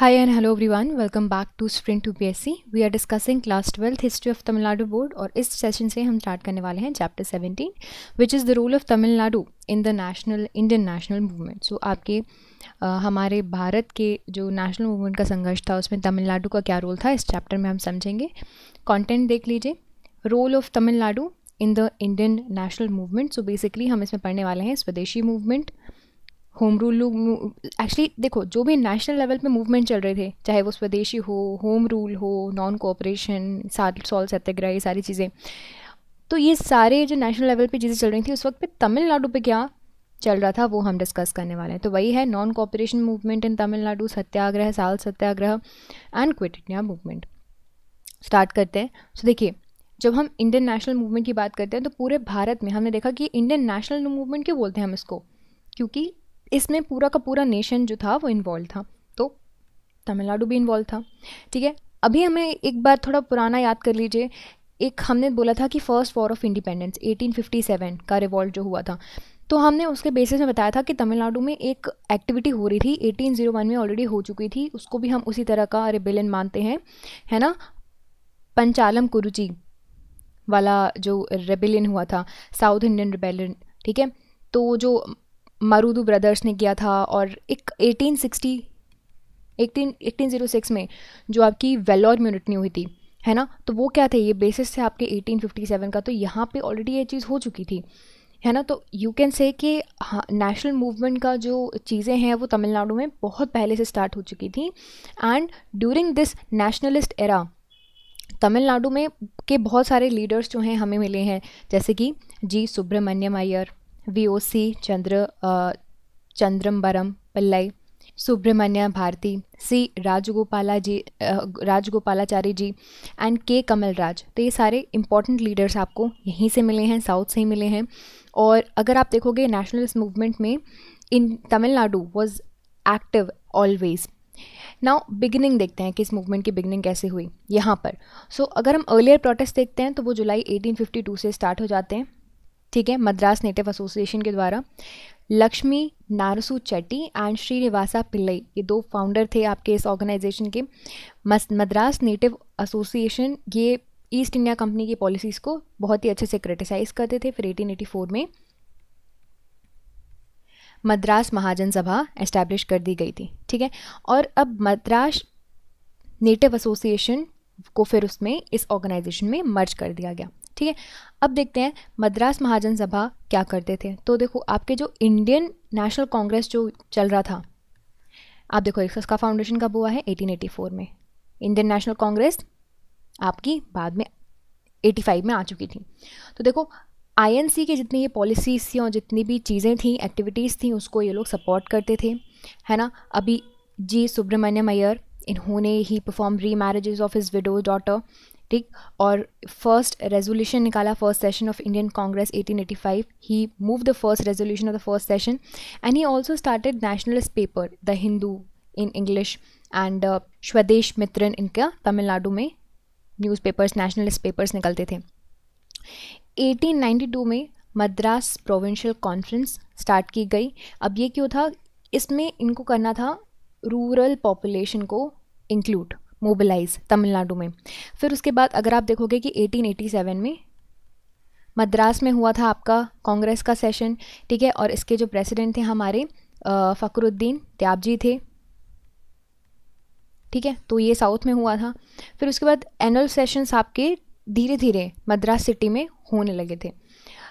Hi and hello everyone, welcome back to Sprint to BSc. We are discussing class 12 history of Tamil Nadu board और इस session से हम start करने वाले हैं Chapter 17 which is the role of Tamil Nadu in the national Indian national movement. So आपके Uh, हमारे भारत के जो नेशनल मूवमेंट का संघर्ष था उसमें तमिलनाडु का क्या रोल था इस चैप्टर में हम समझेंगे कंटेंट देख लीजिए role of Tamil Nadu in the Indian national movement so basically हम इसमें पढ़ने वाले हैं Swadeshi movement uh, home rule लोग एक्चुअली देखो जो भी नेशनल लेवल पे मूवमेंट चल रहे थे चाहे वो स्वदेशी हो होम रूल हो नॉन कोऑपरेशन सॉल सत्याग्रह ये सारी चीज़ें तो ये सारे जो नेशनल लेवल पे चीज़ें चल रही थी उस वक्त पे तमिलनाडु पे क्या चल रहा था वो हम डिस्कस करने वाले हैं तो वही है non cooperation movement in Tamil Nadu satyagraha salt satyagraha and quit India movement start करते हैं सो देखिए जब हम इंडियन नेशनल मूवमेंट की बात करते हैं तो पूरे भारत में हमने देखा कि इंडियन नेशनल मूवमेंट क्यों बोलते हैं हम इसको क्योंकि इसमें पूरा का पूरा नेशन जो था वो इन्वॉल्व था तो तमिलनाडु भी इन्वॉल्व था ठीक है अभी हमें एक बार थोड़ा पुराना याद कर लीजिए एक हमने बोला था कि फ़र्स्ट वॉर ऑफ इंडिपेंडेंस 1857 का रिवॉल्ट जो हुआ था तो हमने उसके बेसिस में बताया था कि तमिलनाडु में एक एक्टिविटी हो रही थी 1801 में ऑलरेडी हो चुकी थी उसको भी हम उसी तरह का रिबेलियन मानते हैं है ना पंचालम कुरुची वाला जो रेबेलियन हुआ था साउथ इंडियन रेबेलियन ठीक है तो जो मारूदू ब्रदर्स ने किया था और एक 1860 जीरो 1806 में जो आपकी वेलोर नहीं हुई थी है ना तो वो क्या थे ये बेसिस थे आपके 1857 का तो यहाँ पे ऑलरेडी ये चीज़ हो चुकी थी है ना तो यू कैन से कि नेशनल हाँ, मूवमेंट का जो चीज़ें हैं वो तमिलनाडु में बहुत पहले से स्टार्ट हो चुकी थी and during this nationalist era Tamil Nadu में के बहुत सारे लीडर्स जो हैं हमें मिले हैं जैसे कि जी सुब्रमण्यम अय्यर वीओसी चंद्र Chidambaram Pillai Subramania Bharati C Rajagopala ji Rajagopalachari ji and K कमल राज तो ये सारे इंपॉर्टेंट लीडर्स आपको यहीं से मिले हैं साउथ से ही मिले हैं और अगर आप देखोगे नेशनलिस्ट मूवमेंट में in Tamil Nadu was active always now beginning देखते हैं कि इस मूवमेंट की बिगिनिंग कैसे हुई यहाँ पर सो so, अगर हम अर्लियर प्रोटेस्ट देखते हैं तो वो जुलाई 1852 से स्टार्ट हो जाते हैं ठीक है मद्रास नेटिव एसोसिएशन के द्वारा लक्ष्मी नारसू चट्टी एंड श्रीनिवासा पिल्लई ये दो फाउंडर थे आपके इस ऑर्गेनाइजेशन के मद्रास नेटिव एसोसिएशन ये ईस्ट इंडिया कंपनी की पॉलिसीज़ को बहुत ही अच्छे से क्रिटिसाइज़ करते थे फिर 1884 में मद्रास महाजन सभा एस्टैब्लिश कर दी गई थी ठीक है और अब मद्रास नेटिव एसोसिएशन को फिर उसमें इस ऑर्गेनाइजेशन में मर्ज कर दिया गया ठीक है अब देखते हैं मद्रास महाजन सभा क्या करते थे तो देखो आपके जो इंडियन नेशनल कांग्रेस जो चल रहा था आप देखो इसका फाउंडेशन कब हुआ है 1884 में इंडियन नेशनल कांग्रेस आपकी बाद में 85 में आ चुकी थी तो देखो आईएनसी के जितनी ये पॉलिसीज़ थी और जितनी भी चीज़ें थी एक्टिविटीज़ थी उसको ये लोग सपोर्ट करते थे है ना अभी जी सुब्रमण्यम अयर इन्होंने ही perform re marriages of his widow daughter ठीक और फर्स्ट रेजोल्यूशन निकाला first session of Indian Congress 1885 he move the first resolution of the first session and he also started nationalist paper the Hindu in English and Swadesamitran इनका तमिलनाडु में news papers nationalist papers निकलते थे 1892 में Madras provincial conference start की गई अब ये क्यों था इसमें इनको करना था रूरल पॉपुलेशन को इंक्लूड मोबिलाइज तमिलनाडु में फिर उसके बाद अगर आप देखोगे कि 1887 में मद्रास में हुआ था आपका कांग्रेस का सेशन ठीक है और इसके जो प्रेसिडेंट थे हमारे फ़करुद्दीन त्याब जी थे ठीक है तो ये साउथ में हुआ था फिर उसके बाद एनुअल सेशंस आपके धीरे धीरे मद्रास सिटी में होने लगे थे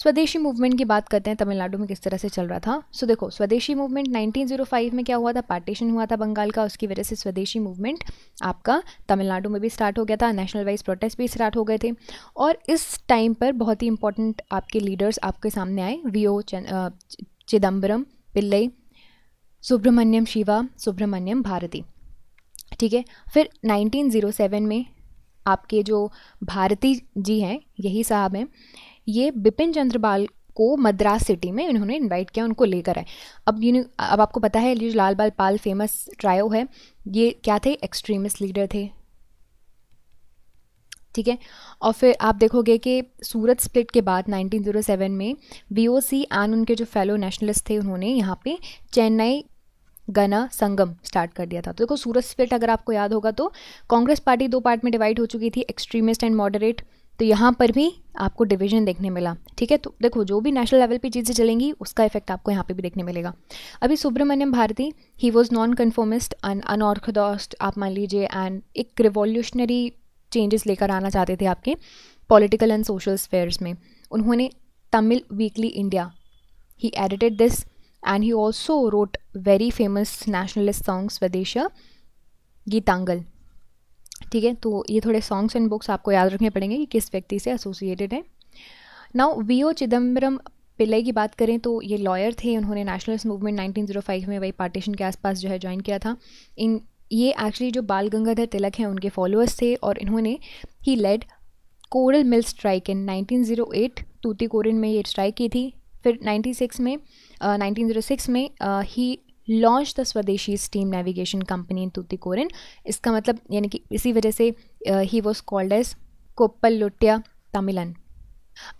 स्वदेशी मूवमेंट की बात करते हैं तमिलनाडु में किस तरह से चल रहा था सो so, देखो स्वदेशी मूवमेंट 1905 में क्या हुआ था पार्टीशन हुआ था बंगाल का उसकी वजह से स्वदेशी मूवमेंट आपका तमिलनाडु में भी स्टार्ट हो गया था नेशनल वाइज प्रोटेस्ट भी स्टार्ट हो गए थे और इस टाइम पर बहुत ही इंपॉर्टेंट आपके लीडर्स आपके सामने आए वी ओ चिदम्बरम पिल्लई सुब्रमण्यम शिवा सुब्रमण्यम भारती ठीक है फिर 1907 में आपके जो भारती जी हैं यही साहब हैं ये बिपिन बाल को मद्रास सिटी में इन्होंने इनवाइट किया उनको लेकर आए अब नो अब आपको पता है जो लाल बाल पाल फेमस ट्रायो है ये क्या थे एक्सट्रीमिस्ट लीडर थे ठीक है और फिर आप देखोगे कि सूरत स्प्लिट के बाद 1907 में वीओसी एंड उनके जो फेलो नेशनलिस्ट थे उन्होंने यहाँ पे चेन्नई गना संगम स्टार्ट कर दिया था तो देखो सूरत स्प्लिट अगर आपको याद होगा तो कांग्रेस पार्टी दो पार्ट में डिवाइड हो चुकी थी एक्सट्रीमिस्ट एंड मॉडरेट तो यहाँ पर भी आपको डिवीजन देखने मिला ठीक है तो देखो जो भी नेशनल लेवल पे चीज़ें चलेंगी उसका इफेक्ट आपको यहाँ पे भी देखने मिलेगा अभी Subramaniam Bharati he was non conformist unorthodox आप मान लीजिए एंड एक रिवॉल्यूशनरी चेंजेस लेकर आना चाहते थे आपके पॉलिटिकल एंड सोशल स्फेयर्स में उन्होंने Tamil weekly India he edited this and he also wrote very famous nationalist songs Swadesa Geethangal ठीक है तो ये थोड़े सॉन्ग्स एंड बुक्स आपको याद रखने पड़ेंगे कि किस व्यक्ति से एसोसिएटेड है now V O Chidambaram Pillai की बात करें तो ये लॉयर थे उन्होंने नेशनलिस्ट मूवमेंट 1905 में वही पार्टीशन के आसपास जो है ज्वाइन किया था इन ये एक्चुअली जो बाल गंगाधर तिलक हैं उनके फॉलोअर्स थे और इन्होंने he led coral mill strike in 1908 zero में ये स्ट्राइक की थी फिर 96 में uh, oh में ही uh, launch the Swadeshi steam navigation company in Tuticorin इसका मतलब यानी कि इसी वजह से ही was called as Kappalottiya Tamilan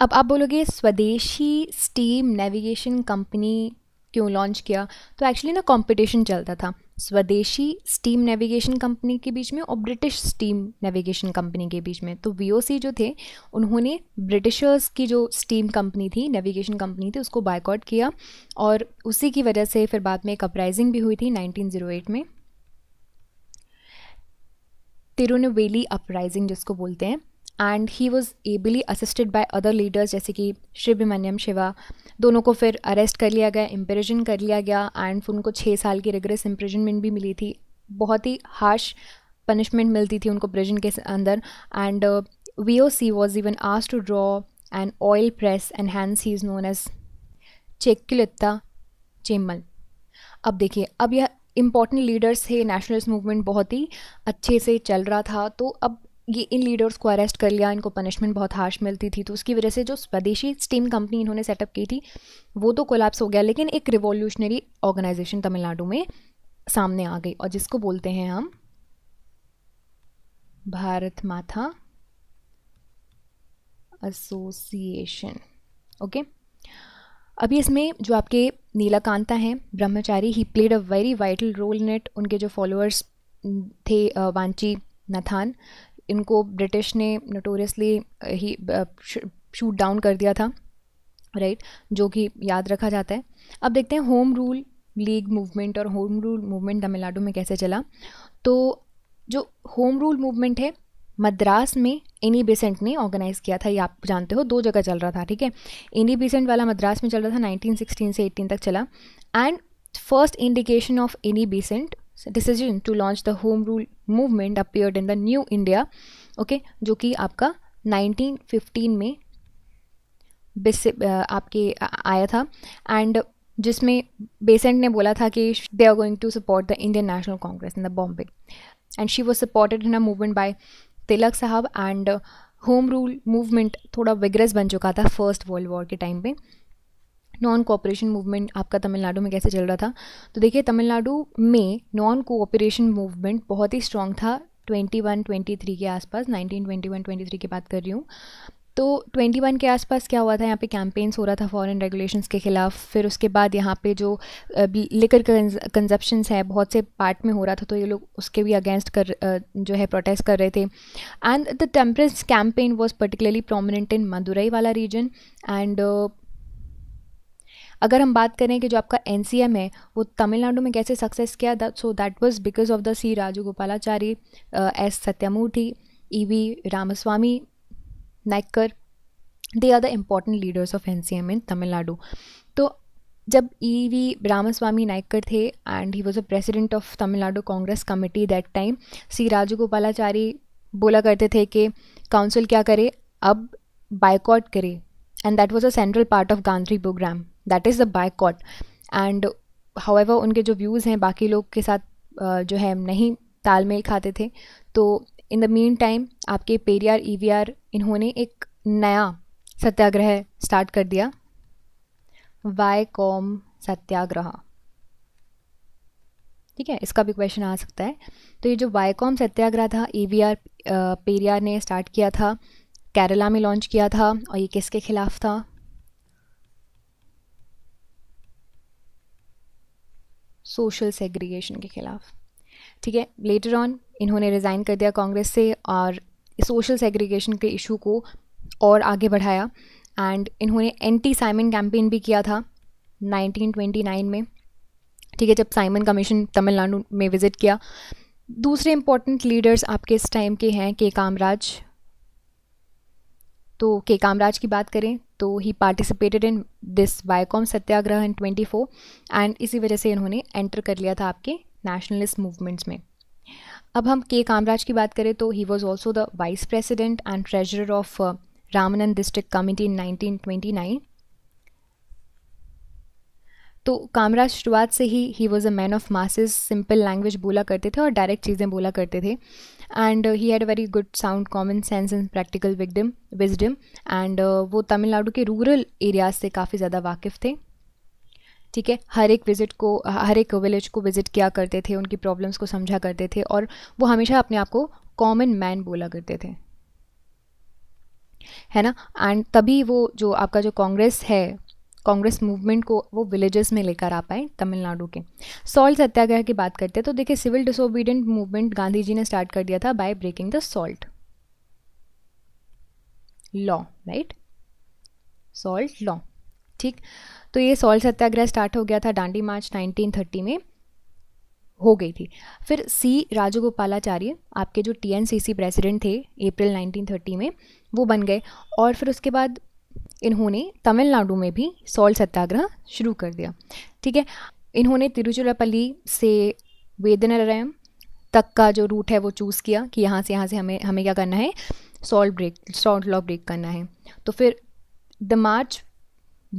अब आप बोलोगे स्वदेशी स्टीम नेविगेशन कंपनी क्यों लॉन्च किया तो एक्चुअली ना कंपटीशन चलता था स्वदेशी स्टीम नेविगेशन कंपनी के बीच में और ब्रिटिश स्टीम नेविगेशन कंपनी के बीच में तो वी जो थे उन्होंने ब्रिटिशर्स की जो स्टीम कंपनी थी नेविगेशन कंपनी थी उसको बाइकआउट किया और उसी की वजह से फिर बाद में एक अपराइजिंग भी हुई थी 1908 में तिरुनवेली अपराइजिंग जिसको बोलते हैं and he was ably assisted by other leaders जैसे कि श्री शिवा दोनों को फिर अरेस्ट कर लिया गया इम्प्रेजन कर लिया गया एंड फिर उनको छः साल की रिग्रेस इम्प्रेजनमेंट भी मिली थी बहुत ही हार्श पनिशमेंट मिलती थी उनको प्रिजन के अंदर and V O C was even as to draw and oil press and hands he is known as Chekkilutha Chemmal अब देखिए अब यह इम्पॉर्टेंट लीडर्स थे नेशनलिस्ट मूवमेंट बहुत ही अच्छे से चल रहा था तो अब ये इन लीडर्स को अरेस्ट कर लिया इनको पनिशमेंट बहुत हार्श मिलती थी तो उसकी वजह से जो स्वदेशी स्टीम कंपनी इन्होंने सेटअप की थी वो तो कोलैप्स हो गया लेकिन एक रिवॉल्यूशनरी ऑर्गेनाइजेशन तमिलनाडु में सामने आ गई और जिसको बोलते हैं हम भारत माथा एसोसिएशन ओके अभी इसमें जो आपके नीलाकांता हैं Brahmachari he played a very vital role नेट उनके जो फॉलोअर्स थे वांची नथान इनको ब्रिटिश ने नोटोरियसली ही शूट डाउन कर दिया था राइट जो कि याद रखा जाता है अब देखते हैं होम रूल लीग मूवमेंट और होम रूल मूवमेंट तमिलनाडु में कैसे चला तो जो होम रूल मूवमेंट है मद्रास में एनी बेसेंट ने ऑर्गेनाइज़ किया था ये आप जानते हो दो जगह चल रहा था ठीक है एनी बेसेंट वाला मद्रास में चल रहा था 1916 से 18 तक चला and first indication of Annie Besant decision to launch the home rule movement appeared in the New India okay जो कि आपका 1915 में आपके आया था एंड जिसमें बेसेंट ने बोला था कि they are going to support the Indian National Congress in the Bombay and she was supported in a movement by Tilak साहब एंड होम रूल मूवमेंट थोड़ा विग्रेस बन चुका था फर्स्ट वर्ल्ड वॉर के टाइम पे नॉन कोऑपरेशन मूवमेंट आपका तमिलनाडु में कैसे चल रहा था तो देखिए तमिलनाडु में नॉन कोऑपरेशन मूवमेंट बहुत ही स्ट्रॉन्ग था 21 23 के आसपास 1921 23 की बात कर रही हूँ तो 21 के आसपास क्या हुआ था यहाँ पे कैंपेन्स हो रहा था फॉरेन रेगुलेशंस के ख़िलाफ़ फिर उसके बाद यहाँ पे जो लिकर कंजप्शंस है बहुत से पार्ट में हो रहा था तो ये लोग उसके भी अगेंस्ट कर जो है प्रोटेस्ट कर रहे थे and the temperance campaign was particularly prominent in Madurai वाला रीजन एंड अगर हम बात करें कि जो आपका एन है वो तमिलनाडु में कैसे सक्सेस किया so that was because of the C Raju Gopalachari S Satyamurthy E V Ramaswamy Naicker they are the important leaders of an in Tamil Nadu तो जब ई वी रामास्वामी नायकर थे and he was a president of Tamil Nadu Congress committee that time C Raju Gopalachari बोला करते थे कि council क्या करे अब बाइकआउट करे and that was a central part of Gandhi programme that is the boycott and however उनके जो व्यूज़ हैं बाकी लोग के साथ जो है नहीं तालमेल खाते थे तो इन द मीन टाइम आपके पेरियार आर इन्होंने एक नया सत्याग्रह स्टार्ट कर दिया वाई कॉम सत्याग्रह ठीक है इसका भी क्वेश्चन आ सकता है तो ये जो वाईकॉम सत्याग्रह था ई वी आर पेरियार ने स्टार्ट किया था केरला में लॉन्च किया था और ये किसके खिलाफ था सोशल सेग्रीगेशन के ख़िलाफ़ ठीक है लेटर ऑन इन्होंने रिज़ाइन कर दिया कांग्रेस से और सोशल सेग्रीगेशन के इशू को और आगे बढ़ाया एंड इन्होंने एंटी साइमन कैंपेन भी किया था 1929 में ठीक है जब साइमन कमीशन तमिलनाडु में विज़िट किया दूसरे इम्पोर्टेंट लीडर्स आपके इस टाइम के हैं के कामराज तो के कामराज की बात करें तो he participated in this Vaikom satyagraha in four and इसी वजह से इन्होंने एंटर कर लिया था आपके नेशनलिस्ट मूवमेंट्स में अब हम के कामराज की बात करें तो he was also the vice president and treasurer of Ramanand district committee in nineteen twenty nine तो कामराज शुरुआत से ही he was a man of masses simple language बोला करते थे और डायरेक्ट चीज़ें बोला करते थे and he had a very good sound common sense and practical wisdom wisdom and वो तमिलनाडु के रूरल एरियाज से काफ़ी ज़्यादा वाकिफ़ थे ठीक है हर एक विज़िट को हर एक विलेज को विज़िट किया करते थे उनकी प्रॉब्लम्स को समझा करते थे और वो हमेशा अपने आप को कॉमन मैन बोला करते थे है ना एंड तभी वो जो आपका जो कांग्रेस है कांग्रेस मूवमेंट को वो विलेजेस में लेकर आ पाए तमिलनाडु के सॉल्ट सत्याग्रह की बात करते हैं तो देखिए civil disobedient movement Gandhi ji ने स्टार्ट कर दिया था by breaking the salt law right salt law ठीक तो ये सॉल्ट सत्याग्रह स्टार्ट हो गया था डांडी मार्च 1930 में हो गई थी फिर सी राजगोपालाचार्य आपके जो टीएनसीसी प्रेसिडेंट थे अप्रैल 1930 में वो बन गए और फिर उसके बाद इन्होंने तमिलनाडु में भी सॉल्ट सत्याग्रह शुरू कर दिया ठीक है इन्होंने तिरुचिरापल्ली से वेदनारायण तक का जो रूट है वो चूज़ किया कि यहाँ से यहाँ से हमें हमें क्या करना है salt break salt law break करना है तो फिर the march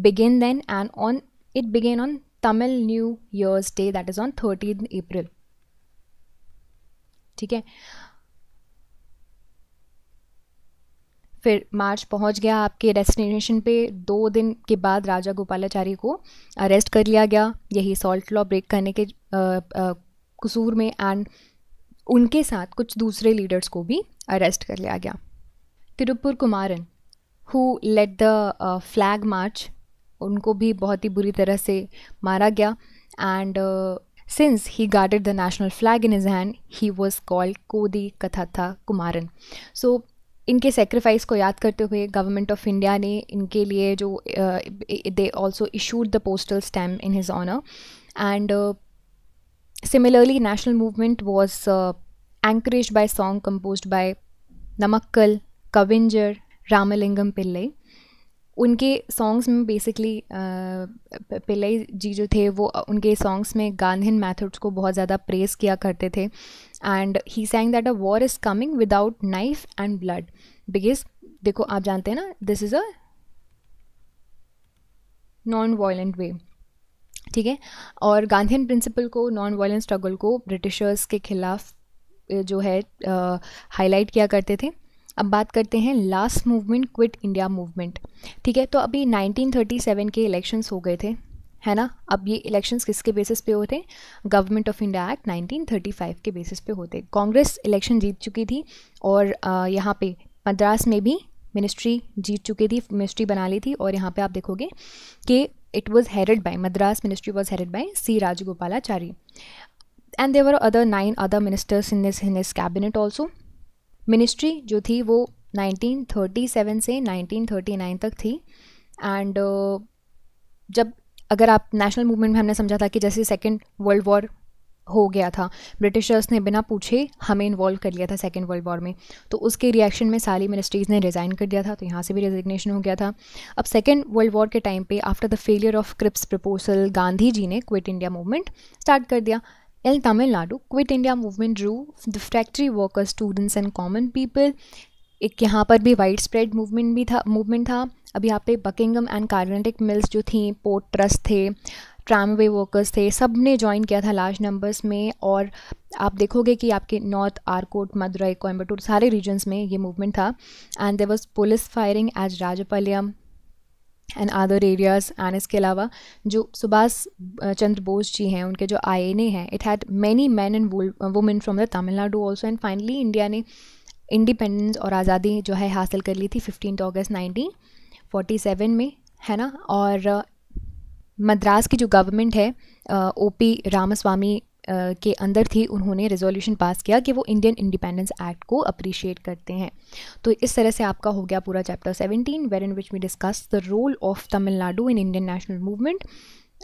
began then and on it began on Tamil new year's day that is on thirteen April ठीक है फिर मार्च पहुंच गया आपके डेस्टिनेशन पे दो दिन के बाद राजा गोपालाचारी को अरेस्ट कर लिया गया यही सॉल्ट लॉ ब्रेक करने के कसूर में एंड उनके साथ कुछ दूसरे लीडर्स को भी अरेस्ट कर लिया गया Tirupur Kumaran who led the flag march उनको भी बहुत ही बुरी तरह से मारा गया and since he guarded the national flag in his hand he was called Kodi Kathatha Kumaran सो इनके सेक्रीफाइस को याद करते हुए गवर्नमेंट ऑफ इंडिया ने इनके लिए जो they also issued the postal stamp in his honour and similarly national movement was encourage by song compose by Namakkal Kavignar Ramalingam Pillai उनके सॉन्ग्स में बेसिकली पिल्लई जी जो थे वो उनके सॉन्ग्स में गांधीन मैथड्स को बहुत ज़्यादा प्रेस किया करते थे and he sang that a war is coming without knife and blood because देखो आप जानते हैं ना this is a non violent way ठीक है और गांधीन प्रिंसिपल को नॉन वायलेंट स्ट्रगल को ब्रिटिशर्स के खिलाफ जो है हाईलाइट किया करते थे अब बात करते हैं last movement quit India movement ठीक है तो अभी 1937 के इलेक्शंस हो गए थे है ना अब ये इलेक्शंस किसके बेसिस पे होते गवर्नमेंट ऑफ इंडिया एक्ट 1935 के बेसिस पे होते कांग्रेस इलेक्शन जीत चुकी थी और यहाँ पे मद्रास में भी मिनिस्ट्री जीत चुकी थी मिनिस्ट्री बना ली थी और यहाँ पे आप देखोगे कि it was headed by Madras ministry was headed by C Rajagopalachari and there other nine other ministers in this in this cabinet also ministry जो थी वो 1937 से 1939 तक थी एंड uh, जब अगर आप नेशनल मूवमेंट में हमने समझा था कि जैसे सेकेंड वर्ल्ड वॉर हो गया था ब्रिटिशर्स ने बिना पूछे हमें इन्वॉल्व कर लिया था सेकेंड वर्ल्ड वॉर में तो उसके रिएक्शन में सारी मिनिस्ट्रीज़ ने रिज़ाइन कर दिया था तो यहाँ से भी रेजिग्नेशन हो गया था अब सेकेंड वर्ल्ड वॉर के टाइम पे after the failure of Cripps proposal Gandhi ji ने क्विट इंडिया मूवमेंट स्टार्ट कर दिया In Tamil Nadu, Quit India movement drew the factory workers, students and common people. एक यहाँ पर भी वाइड स्प्रेड मूवमेंट भी था मूवमेंट था अभी यहाँ पे बकिंगम एंड कार्नेटिक मिल्स जो थी पोर्ट ट्रस्ट थे ट्रामवे वर्कर्स थे सब ने ज्वाइन किया था लार्ज नंबर्स में और आप देखोगे कि आपके नॉर्थ आरकोट मदुरई कोयम्बटूर सारे रीजन्स में ये मूवमेंट था and there was police firing as Rajapalayam and other areas and इसके अलावा जो सुभाष चंद्र बोस जी हैं उनके जो आई एन ए हैं it had many man and women from the Tamil Nadu also and finally India ने इंडिपेंडेंस और आज़ादी जो है हासिल कर ली थी fifteen August nineteen forty seven में है ना और मद्रास की जो गवर्नमेंट है ओ पी रामास्वामी के अंदर थी उन्होंने रेजोल्यूशन पास किया कि वो इंडियन इंडिपेंडेंस एक्ट को अप्रिशिएट करते हैं तो इस तरह से आपका हो गया पूरा chapter seventeen where in which we discuss the role of Tamil Nadu in Indian national movement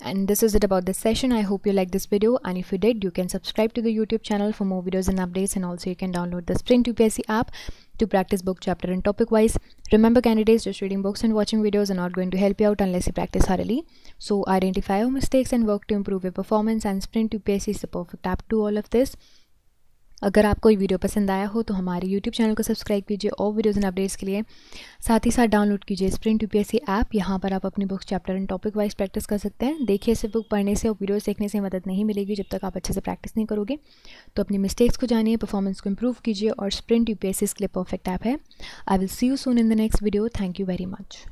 and this is it about this session i hope you like this video and if you did you can subscribe to the youtube channel for more videos and updates and also you can download the sprint upsc app to practice book chapter and topic wise. Remember candidates, just reading books and watching videos are not going to help you out unless you practice thoroughly. So identify your mistakes and work to improve your performance and Sprint to PACE is the perfect app to all of this. अगर आपको ये video पसंद आया हो तो हमारे YouTube channel को subscribe कीजिए और वीडियोज़ एंड अपडेट्स के लिए साथ ही साथ डाउनलोड कीजिए स्प्रिंट यू पी ऐप यहाँ पर आप अपनी books chapter and topic wise practice कर सकते हैं देखिए सिर्फ बुक पढ़ने से और वीडियोज़ देखने से मदद नहीं मिलेगी जब तक आप अच्छे से प्रैक्टिस नहीं करोगे तो अपनी मिस्टेक्स को जानिए परफॉर्मेंस को इंप्रूव कीजिए और स्प्रिंट यू पी इसके लिए परफेक्ट ऐप है I will see you soon in the next video thank you very much